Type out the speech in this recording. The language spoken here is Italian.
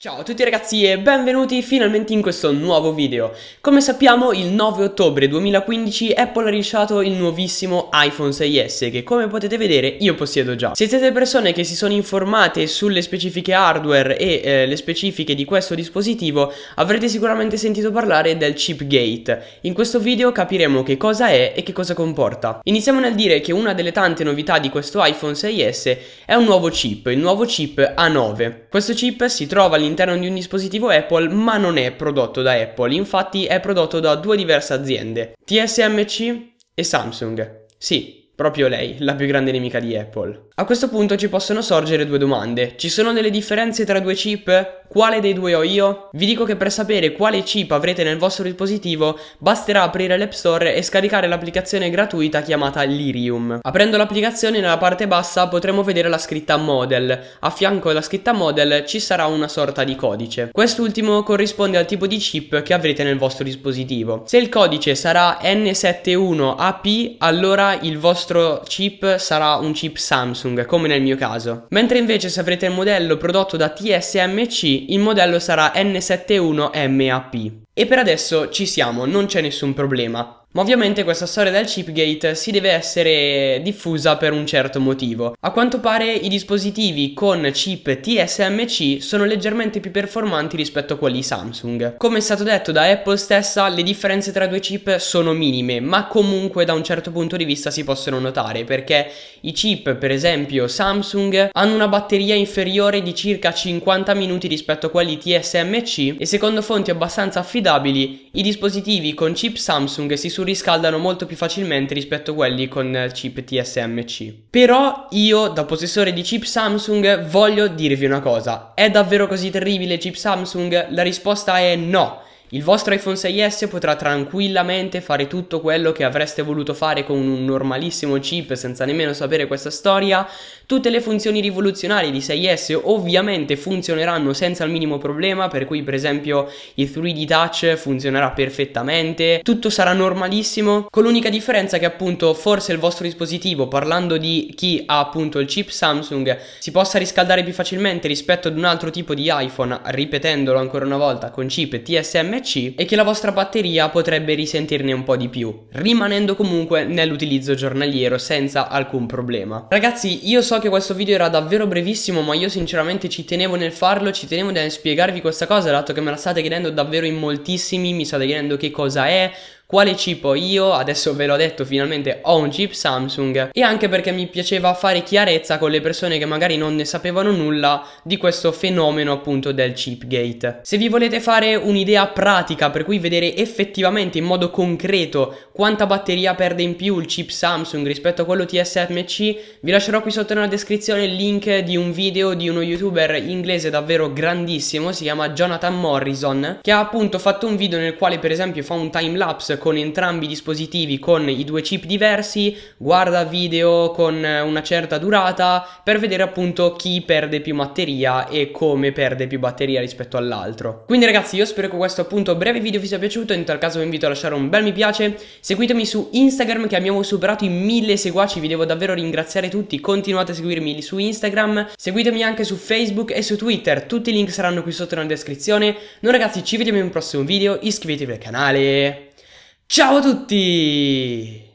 Ciao a tutti ragazzi e benvenuti finalmente in questo nuovo video. Come sappiamo il 9 ottobre 2015 Apple ha rilasciato il nuovissimo iPhone 6S che come potete vedere io possiedo già. Se siete persone che si sono informate sulle specifiche hardware e eh, le specifiche di questo dispositivo avrete sicuramente sentito parlare del chip gate. In questo video capiremo che cosa è e che cosa comporta. Iniziamo nel dire che una delle tante novità di questo iPhone 6S è un nuovo chip, il nuovo chip A9. Questo chip si trova all'interno all'interno di un dispositivo Apple, ma non è prodotto da Apple, infatti è prodotto da due diverse aziende, TSMC e Samsung. Sì, proprio lei, la più grande nemica di Apple. A questo punto ci possono sorgere due domande. Ci sono delle differenze tra due chip? quale dei due ho io? Vi dico che per sapere quale chip avrete nel vostro dispositivo basterà aprire l'App Store e scaricare l'applicazione gratuita chiamata Lirium. Aprendo l'applicazione nella parte bassa potremo vedere la scritta Model. A fianco della scritta Model ci sarà una sorta di codice. Quest'ultimo corrisponde al tipo di chip che avrete nel vostro dispositivo. Se il codice sarà N71AP allora il vostro chip sarà un chip Samsung come nel mio caso. Mentre invece se avrete il modello prodotto da TSMC il modello sarà N71MAP. E per adesso ci siamo, non c'è nessun problema. Ma ovviamente questa storia del chipgate si deve essere diffusa per un certo motivo. A quanto pare i dispositivi con chip TSMC sono leggermente più performanti rispetto a quelli Samsung. Come è stato detto da Apple stessa, le differenze tra due chip sono minime, ma comunque da un certo punto di vista si possono notare perché i chip, per esempio Samsung, hanno una batteria inferiore di circa 50 minuti rispetto a quelli TSMC e secondo fonti abbastanza affidabili i dispositivi con chip Samsung si sono surriscaldano molto più facilmente rispetto a quelli con chip TSMC. Però io, da possessore di chip Samsung, voglio dirvi una cosa. È davvero così terribile il chip Samsung? La risposta è no. Il vostro iPhone 6S potrà tranquillamente fare tutto quello che avreste voluto fare con un normalissimo chip senza nemmeno sapere questa storia. Tutte le funzioni rivoluzionarie di 6S ovviamente funzioneranno senza il minimo problema, per cui per esempio il 3D Touch funzionerà perfettamente, tutto sarà normalissimo, con l'unica differenza che appunto forse il vostro dispositivo, parlando di chi ha appunto il chip Samsung, si possa riscaldare più facilmente rispetto ad un altro tipo di iPhone, ripetendolo ancora una volta con chip TSM NC e che la vostra batteria potrebbe risentirne un po' di più, rimanendo comunque nell'utilizzo giornaliero senza alcun problema. Ragazzi, io so che questo video era davvero brevissimo, ma io sinceramente ci tenevo nel farlo, ci tenevo nel spiegarvi questa cosa, dato che me la state chiedendo davvero in moltissimi, mi state chiedendo che cosa è, quale chip ho io, adesso ve l'ho detto finalmente ho un chip Samsung e anche perché mi piaceva fare chiarezza con le persone che magari non ne sapevano nulla di questo fenomeno appunto del chipgate. Se vi volete fare un'idea pratica per cui vedere effettivamente in modo concreto quanta batteria perde in più il chip Samsung rispetto a quello TSMC vi lascerò qui sotto nella descrizione il link di un video di uno youtuber inglese davvero grandissimo si chiama Jonathan Morrison che ha appunto fatto un video nel quale per esempio fa un timelapse con entrambi i dispositivi con i due chip diversi, guarda video con eh, una certa durata per vedere appunto chi perde più batteria e come perde più batteria rispetto all'altro. Quindi ragazzi io spero che questo appunto breve video vi sia piaciuto, in tal caso vi invito a lasciare un bel mi piace, seguitemi su Instagram che abbiamo superato i mille seguaci, vi devo davvero ringraziare tutti, continuate a seguirmi su Instagram, seguitemi anche su Facebook e su Twitter, tutti i link saranno qui sotto nella descrizione. Noi ragazzi ci vediamo in un prossimo video, iscrivetevi al canale. Ciao a tutti!